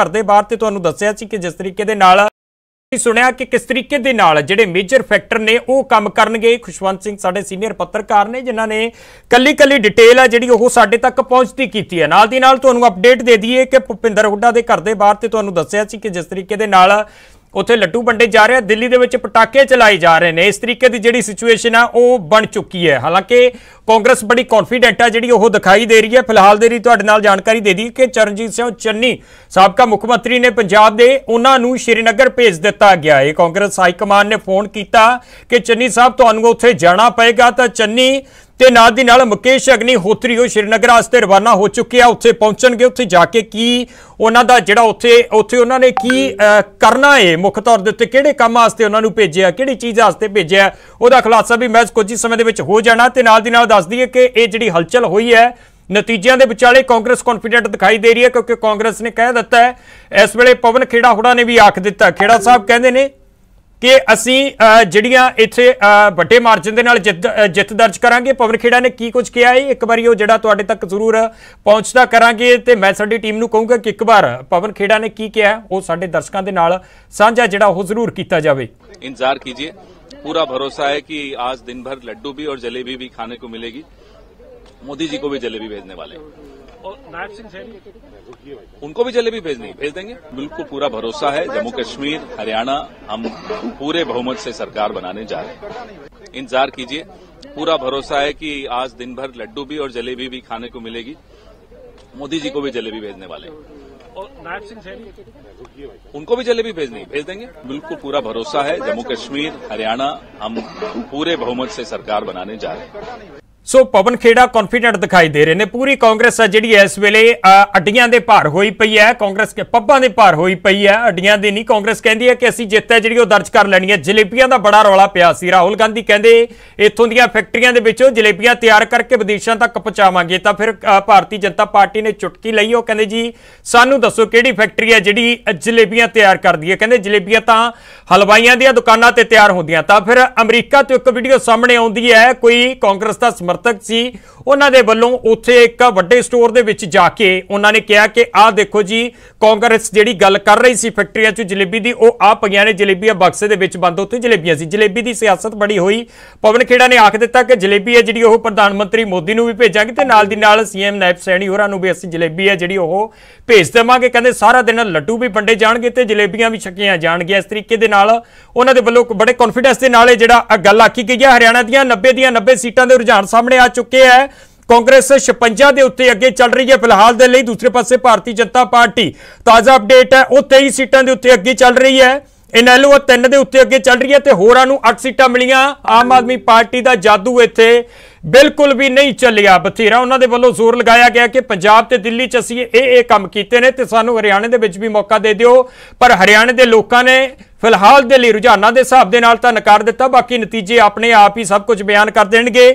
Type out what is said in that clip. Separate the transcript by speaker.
Speaker 1: ਘਰ ਦੇ ਬਾਹਰ ਤੇ ਤੁਹਾਨੂੰ ਦੱਸਿਆ ਸੀ ਕਿ ਜਿਸ ਤਰੀਕੇ ਦੇ ਨਾਲ ਸੁਣਿਆ ਕਿ ਕਿਸ ਤਰੀਕੇ ਦੇ ਨਾਲ ਜਿਹੜੇ ਮੇਜਰ ਫੈਕਟਰ ਨੇ ਉਹ ਕੰਮ ਕਰਨਗੇ ਖੁਸ਼ਵੰਤ ਸਿੰਘ ਸਾਡੇ ਸੀਨੀਅਰ ਪੱਤਰਕਾਰ ਨੇ ਜਿਨ੍ਹਾਂ ਨੇ ਕੱਲੀ ਕੱਲੀ ਡਿਟੇਲ ਆ ਜਿਹੜੀ ਉਹ ਸਾਡੇ ਤੱਕ ਪਹੁੰਚਦੀ ਕੀਤੀ ਹੈ ਨਾਲ ਦੀ ਨਾਲ ਤੁਹਾਨੂੰ ਅਪਡੇਟ ਦੇ ਦਈਏ ਕਿ ਭੁਪਿੰਦਰ ਹੁੱਡਾ ਦੇ ਘਰ ਦੇ ਬਾਹਰ ਤੇ ਤੁਹਾਨੂੰ ਦੱਸਿਆ ਸੀ ਕਿ ਜਿਸ ਤਰੀਕੇ ਦੇ ਨਾਲ ਉੱਥੇ ਲੱਟੂ ਬੰਡੇ ਜਾ ਰਹੇ ਆ ਦਿੱਲੀ ਦੇ ਵਿੱਚ ਪਟਾਕੇ ਚਲਾਏ ਜਾ ਰਹੇ ਨੇ ਇਸ ਤਰੀਕੇ ਦੀ ਜਿਹੜੀ ਸਿਚੁਏਸ਼ਨ ਆ ਉਹ ਬਣ ਚੁੱਕੀ ਹੈ ਹਾਲਾਂਕਿ ਕਾਂਗਰਸ ਬੜੀ ਕੌਨਫੀਡੈਂਟ ਆ ਜਿਹੜੀ ਉਹ ਦਿਖਾਈ ਦੇ ਰਹੀ ਹੈ ਫਿਲਹਾਲ ਦੇ ਲਈ ਤੁਹਾਡੇ ਨਾਲ ਜਾਣਕਾਰੀ ਦੇ ਦੀ ਕਿ ਚਰਨਜੀਤ ਸਿੰਘ ਚੰਨੀ ਸਾਬਕਾ ਮੁੱਖ ਮੰਤਰੀ ਨੇ ਪੰਜਾਬ ਦੇ ਉਹਨਾਂ ਨੂੰ ਸ਼੍ਰੀਨਗਰ ਭੇਜ ਦਿੱਤਾ ਗਿਆ ਹੈ ਕਾਂਗਰਸ ਹਾਈ ਕਮਾਂਡ ਨੇ ਫੋਨ ਕੀਤਾ ਕਿ ਚੰਨੀ ਸਾਹਿਬ ਤੁਹਾਨੂੰ ਉੱਥੇ ਜਾਣਾ ਪਏਗਾ ਤਾਂ ਚੰਨੀ ਤੇ ਨਾਲ ਦੀ ਨਾਲ ਮੁਕੇਸ਼ ਅਗਨੀ ਹੋਤਰੀ ਉਹ ਸ਼੍ਰੀਨਗਰ ਆਸਤੇ ਰਵਾਨਾ ਹੋ ਚੁੱਕੇ ਆ ਉੱਥੇ ਪਹੁੰਚਣਗੇ ਉੱਥੇ ਜਾ ਕੇ ਕੀ ਉਹਨਾਂ ਦਾ ਜਿਹੜਾ ਉੱਥੇ ਉੱਥੇ ਉਹਨਾਂ ਨੇ ਕੀ ਕਰਨਾ ਹੈ ਮੁੱਖ ਤੌਰ ਦੇ ਉੱਤੇ ਕਿਹੜੇ ਕੰਮ ਆਸਤੇ ਉਹਨਾਂ ਨੂੰ ਭੇਜਿਆ ਕਿਹੜੀ ਚੀਜ਼ ਆਸਤੇ ਭੇਜਿਆ ਉਹਦਾ ਖੁਲਾਸਾ ਵੀ ਮੈਂ ਕੁਝ ਹੀ ਸਮੇਂ ਦੇ ਵਿੱਚ ਹੋ ਜਾਣਾ ਤੇ ਨਾਲ ਦੀ ਨਾਲ ਦੱਸ ਦਈਏ ਕਿ ਇਹ ਜਿਹੜੀ ਹਲਚਲ ਹੋਈ ਹੈ ਨਤੀਜਿਆਂ ਦੇ ਵਿਚਾਲੇ ਕਾਂਗਰਸ ਕੌਨਫੀਡੈਂਟ ਦਿਖਾਈ ਦੇ ਰਹੀ ਹੈ ਕਿਉਂਕਿ ਕਾਂਗਰਸ ਨੇ ਕਹਿ ਦਿੱਤਾ ਹੈ ਇਸ ਵੇਲੇ ਪਵਨ ਖੇੜਾ ਹੁੜਾ ਨੇ ਵੀ ਆਖ ਦਿੱਤਾ ਖੇੜਾ ਸਾਹਿਬ ਕਹਿੰਦੇ ਨੇ ਕਿ ਅਸੀਂ ਜਿਹੜੀਆਂ ਇੱਥੇ ਵੱਡੇ ਮਾਰਜਨ ਦੇ ਨਾਲ ਜਿੱਤ ਦਰਜ ਕਰਾਂਗੇ ਪਵਨ ਖੇੜਾ ਨੇ ਕੀ ਕੁਝ ਕਿਹਾ ਹੈ ਇੱਕ ਵਾਰੀ ਉਹ ਜਿਹੜਾ ਤੁਹਾਡੇ ਤੱਕ ਜ਼ਰੂਰ ਪਹੁੰਚਦਾ ਕਰਾਂਗੇ ਤੇ ਮੈਂ ਸਾਡੀ ਟੀਮ ਨੂੰ ਕਹੂੰਗਾ ਕਿ ਇੱਕ ਵਾਰ ਪਵਨ ਖੇੜਾ ਨੇ ਕੀ ਕਿਹਾ ਉਹ ਸਾਡੇ ਦਰਸ਼ਕਾਂ ਦੇ ਨਾਲ ਸਾਂਝਾ ਜਿਹੜਾ ਉਹ ਜ਼ਰੂਰ ਕੀਤਾ ਜਾਵੇ
Speaker 2: ਇੰਤਜ਼ਾਰ ਕੀਜੀਏ ਪੂਰਾ ਭਰੋਸਾ ਹੈ ਕਿ ਅੱਜ ਦਿਨ ਭਰ ਲੱਡੂ ਵੀ ਔਰ ਜਲੇਬੀ ਵੀ ਖਾਣੇ ਕੋ ਮਿਲੇਗੀ ਮੋਦੀ ਜੀ ਕੋ ਵੀ ਜਲੇਬੀ ਭੇਜਨੇ ਵਾਲੇ और नायब सिंह उनको भी जलेबी भेजनी भेज देंगे बिल्कुल पूरा भरोसा है जम्मू कश्मीर हरियाणा हम पूरे बहुमत से सरकार बनाने जा रहे हैं इंतजार कीजिए पूरा भरोसा है कि आज दिन भर लड्डू भी और जलेबी भी खाने को मिलेगी मोदी जी को भी जलेबी भेजने वाले और नायब सिंह उनको भी जलेबी भेजनी भेज देंगे बिल्कुल पूरा भरोसा है जम्मू कश्मीर हरियाणा हम पूरे बहुमत से सरकार बनाने जा रहे हैं
Speaker 1: ਸੋ ਪਵਨ ਖੇੜਾ ਕੌਨਫੀਡੈਂਟ ਦਿਖਾਈ ਦੇ ਰਹੇ ਨੇ ਪੂਰੀ ਕਾਂਗਰਸ ਆ ਜਿਹੜੀ ਇਸ ਵੇਲੇ ਅੱਡੀਆਂ ਦੇ ਭਾਰ ਹੋਈ ਪਈ ਹੈ ਕਾਂਗਰਸ ਕੇ ਪੱਬਾਂ ਦੇ ਭਾਰ ਹੋਈ ਪਈ ਹੈ ਅੱਡੀਆਂ ਦੇ ਨਹੀਂ ਕਾਂਗਰਸ ਕਹਿੰਦੀ ਹੈ ਕਿ ਅਸੀਂ ਜਿੱਤ ਹੈ ਜਿਹੜੀ ਉਹ ਦਰਜ ਕਰ ਲੈਣੀ ਹੈ ਜਲੇਬੀਆਂ ਦਾ ਬੜਾ ਰੌਲਾ ਪਿਆ ਸੀ ਰਾਹੁਲ ਗਾਂਧੀ ਕਹਿੰਦੇ ਇੱਥੋਂ ਦੀਆਂ ਫੈਕਟਰੀਆਂ ਦੇ ਵਿੱਚੋਂ ਜਲੇਬੀਆਂ ਤਿਆਰ ਕਰਕੇ ਵਿਦੇਸ਼ਾਂ ਤੱਕ ਪਹੁੰਚਾਵਾਂਗੇ ਤਾਂ ਫਿਰ ਭਾਰਤੀ ਜਨਤਾ ਪਾਰਟੀ ਨੇ ਚੁਟਕੀ ਲਈ ਉਹ ਕਹਿੰਦੇ ਜੀ ਸਾਨੂੰ ਦੱਸੋ ਕਿਹੜੀ ਫੈਕਟਰੀ ਹੈ ਜਿਹੜੀ ਜਲੇਬੀਆਂ ਤਿਆਰ ਕਰਦੀ ਹੈ ਕਹਿੰਦੇ ਜਲੇਬੀਆਂ ਤਾਂ ਹਲਵਾਈਆਂ ਦੀਆਂ ਦੁਕਾਨਾਂ ਤੇ ਤਿਆਰ ਹੁੰਦੀਆਂ ਤਾਂ ਫਿਰ ਅਮਰੀਕਾ ਤੋਂ ਇੱਕ ਵੀਡੀਓ ਸਾਹਮਣੇ ਆਉਂਦੀ ਹੈ ਕੋਈ ਕਾਂਗਰਸ ਦਾ ਸਮਰਥਕ ਸੀ ਉਹਨਾਂ ਦੇ ਵੱਲੋਂ ਉੱਥੇ ਇੱਕ ਵੱਡੇ ਸਟੋਰ ਦੇ ਵਿੱਚ ਜਾ ਕੇ ਉਹਨਾਂ ਨੇ ਕਿਹਾ ਕਿ ਆਹ ਦੇਖੋ ਜੀ ਕਾਂਗਰਸ ਜਿਹੜੀ ਗੱਲ ਕਰ ਰਹੀ ਸੀ ਫੈਕਟਰੀਆਂ 'ਚ ਜਲੇਬੀ ਦੀ ਉਹ ਆ ਪਗਿਆ ਨੇ ਜਲੇਬੀਆਂ ਬਕਸੇ ਦੇ ਵਿੱਚ ਬੰਦ ਉੱਥੇ ਜਲੇਬੀਆਂ ਸੀ ਜਲੇਬੀ ਦੀ ਸਿਆਸਤ ਬੜੀ ਹੋਈ ਪਵਨ ਖੇੜਾ ਨੇ ਆਖ ਦਿੱਤਾ ਕਿ ਜਲੇਬੀ ਹੈ ਜਿਹੜੀ ਉਹ ਪ੍ਰਧਾਨ ਮੰਤਰੀ ਮੋਦੀ ਨੂੰ ਵੀ ਭੇਜਾਂਗੇ ਤੇ ਨਾਲ ਦੀ ਨਾਲ ਸੀਐਮ ਨਾਇਬ ਸੈਣੀ ਹੋਰਾਂ ਨੂੰ ਵੀ ਅਸੀਂ ਜਲੇਬੀ ਹੈ ਜਿਹੜੀ ਉਹ ਭੇਜ ਦੇਵਾਂਗੇ ਕਹਿੰਦੇ ਸਾਰਾ ਦਿਨ ਲੱਡੂ ਵੀ ਵੰਡੇ ਜਾਣਗੇ ਤੇ ਜਲੇਬੀਆਂ ਵੀ ਛਕੀਆਂ ਜਾਣਗੀਆਂ ਇਸ ਤਰੀਕੇ ਦੇ ਨਾਲ ਉਹਨਾਂ ਦੇ ਵੱਲੋਂ ਬੜੇ ਕੌਨਫੀਡੈਂਸ ਦੇ ਨਾਲ ਇਹ ਜਿਹੜਾ ਗੱਲ ਆਖੀ ਗਈ ਹੈ ਹਰਿਆਣਾ ਦੀਆਂ 90 ਦੀਆਂ 90 ਸੀਟਾਂ ਦੇ ਰੁਝਾਨ ਸਾਹਮਣੇ ਸਾਹਮਣੇ ਆ ਚੁੱਕੇ ਹੈ ਕਾਂਗਰਸ 56 ਦੇ ਉੱਤੇ ਅੱਗੇ ਚੱਲ ਰਹੀ ਹੈ ਫਿਲਹਾਲ ਦੇ ਲਈ ਦੂਸਰੇ ਪਾਸੇ ਭਾਰਤੀ ਜਨਤਾ ਪਾਰਟੀ ਤਾਜ਼ਾ ਅਪਡੇਟ ਹੈ ਉਹ 23 ਸੀਟਾਂ ਦੇ ਉੱਤੇ ਅੱਗੇ ਚੱਲ ਰਹੀ ਹੈ ਇਨੈਲੋ 3 ਦੇ ਉੱਤੇ ਅੱਗੇ ਚੱਲ ਰਹੀ ਹੈ ਤੇ ਹੋਰਾਂ ਨੂੰ 8 ਸੀਟਾਂ ਮਿਲੀਆਂ ਆਮ ਆਦਮੀ ਪਾਰਟੀ ਦਾ ਜਾਦੂ ਇੱਥੇ ਬਿਲਕੁਲ ਵੀ ਨਹੀਂ ਚੱਲਿਆ ਬਥੇਰਾ ਉਹਨਾਂ ਦੇ ਵੱਲੋਂ ਜ਼ੋਰ ਲਗਾਇਆ ਗਿਆ ਕਿ ਪੰਜਾਬ ਤੇ ਦਿੱਲੀ 'ਚ ਅਸੀਂ ਇਹ ਇਹ ਕੰਮ ਕੀਤੇ ਨੇ ਤੇ ਸਾਨੂੰ ਹਰਿਆਣੇ ਦੇ ਵਿੱਚ ਵੀ ਮੌਕਾ ਦੇ ਦਿਓ ਪਰ ਹਰਿਆਣੇ ਦੇ ਲੋਕਾਂ ਨੇ ਫਿਲਹਾਲ ਦੇ ਲਈ ਰੁਝਾਨਾਂ ਦੇ ਹਿਸਾਬ ਦੇ ਨਾਲ ਤਾਂ ਨਕਾਰ ਦਿੱਤਾ ਬਾਕੀ ਨਤੀਜੇ ਆਪਣੇ ਆਪ ਹੀ ਸਭ ਕੁਝ ਬਿਆਨ ਕਰ ਦੇਣਗੇ